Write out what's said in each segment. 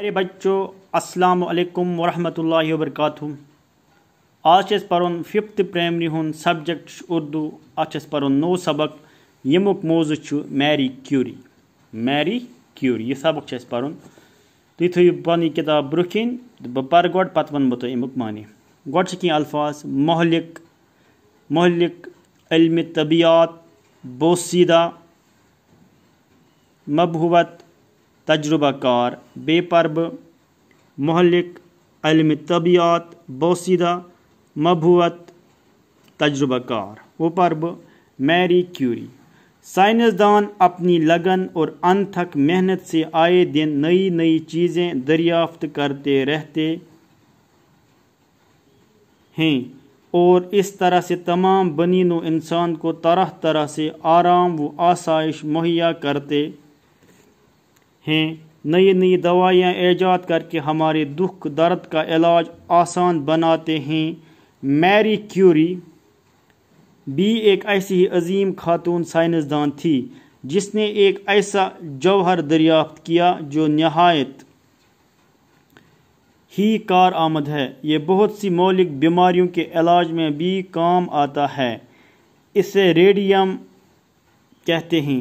अरे बच्चों अस्सलाम वालेकुम वरहमतुल्लाहि वबरकातुहू आज पर्न फिफ्थ प्राइमरी हुन सब्जेक्ट उर्दू आज पर्न नो सबक यमुक मोजू मैरी क्यूरी मैरी क्यूरी यह सबक पर्न तुम थो पी किताब ब्रह कन तो बह पर गो पे वन बह तुक मानी गोड कह अल्फाज मोहलिक मोहलिक अलम तबियात बोसीदा मबहूवत तजुर्बाकार बेपर्ब महलिक अलम तबियात बोसीदा मबूत तजुर्बाकार वो पर्ब मैरी क्यूरी साइंसदान अपनी लगन और अनथक मेहनत से आए दिन नई नई चीज़ें दरियाफ्त करते रहते हैं और इस तरह से तमाम बनी व इंसान को तरह तरह से आराम व आसाइश मुहैया करते हैं नई नई दवाइयाँ ऐजाद करके हमारे दुख दर्द का इलाज आसान बनाते हैं मैरी क्यूरी भी एक ऐसी ही अजीम खातून साइंसदान थी जिसने एक ऐसा जौहर दरियाफ्त किया जो नहायत ही कार आमद है ये बहुत सी मौलिक बीमारियों के इलाज में भी काम आता है इसे रेडियम कहते हैं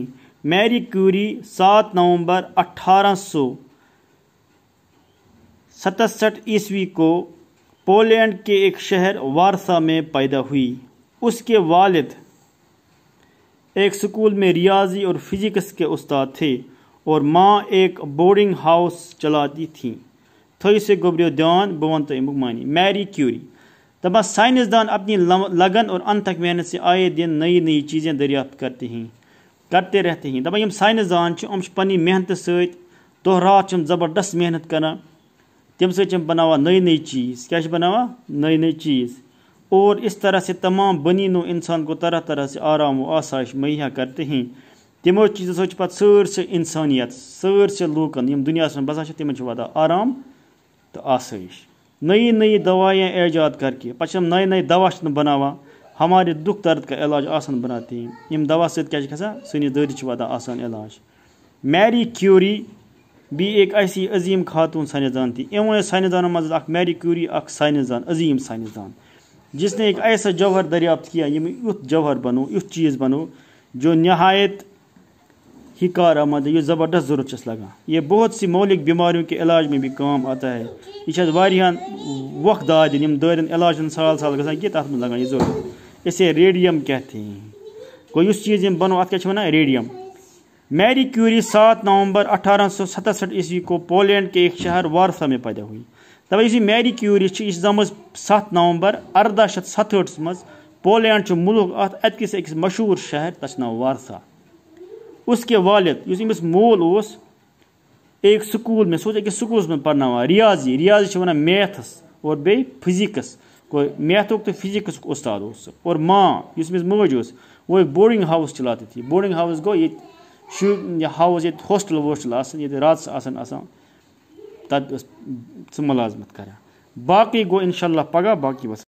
मैरी क्यूरी सात नवंबर अठारह सौ सतसठ ईस्वी को पोलैंड के एक शहर वारसा में पैदा हुई उसके वालिद एक स्कूल में रियाजी और फिजिक्स के उस्ताद थे और माँ एक बोर्डिंग हाउस चलाती थी थी से गोबरियो ध्यान बन तो अमुक मानी मैरी क्यूरी दबा साइंसदान अपनी लगन और अनथक मेहनत से आए दिन नई नई चीज़ें दरियाफ्त करते हैं करते रहते हैं दपा यम साने जान पी मेहनत सत दोह तो रात जबरदस्त मेहनत कर तम सम बना नई नई चीज़ क्या बनाना नई नई चीज़ और इस तरह से तमाम बनी नो इंसान को तरह तरह से आराम व आसाइश मुहैया करते हैं तमो चीज़ों पे सर्स इंसानियत सर्स लूकन यम दुनिया में बसान तम आराम तो आसाइश नई नई दवाएँ ऐजाद करके पे नए नए दवा बनाना हमारे दुख दर्द का इलाज आसान बनाते हैं यम दवा सत क्या गसान सनिस दर्द वादा आसान इलाज मैरी क्यूरी भी एक ऐसी अजीम खातून साइंसदान थी इन्होंने साइंसदानों मज मैरी क्यूरी अख साइंसदान अजीम साइंसदान जिसने एक ऐसा जौहर दरियाफ्त किया ये युथ जौहर बनो यु चीज़ बनो जो नहायत ही कार आमद ये ज़बरदस्त ज़रूरत लगा ये बहुत सी मौलिक बीमारियों के इलाज में भी काम आता है यह वक्त दाद दारन इलाज साल साल गई तथा लगान ये जरूरत इसे रेडियम कहते हैं कोई उस चीज़ में बनो अत क्या रेडियम मैरी क्यूरी सात नवंबर अठारह सौ सतसठ ईस्वी को पोलैंड के एक शहर वारसा में पैदा हुई तब इस मैरी क्यूरी यह दम सत नवंबर अरदा शत सतहठस मज पोलैंड मुल्क अतकिस एक मशहूर शहर तस ना वारसा उसके वालिद इस मोल उस एक स्कूल में सोच एक स्कूल में पढ़ना रियाजी रियाजी वन मैथस और बे फिजिक्स मैथुक तो फिजिक्स उस्ताद उस और माँ इसमें मज उस वो एक बोर्डिंग हाउस चलाती थी बोर्डिंग हाउस गो ये हाउस ये हॉस्टल वोस्टल ये रात आसान आसान तद मुलाजमत कर बाकी गो इनशाला पगह बाकी बस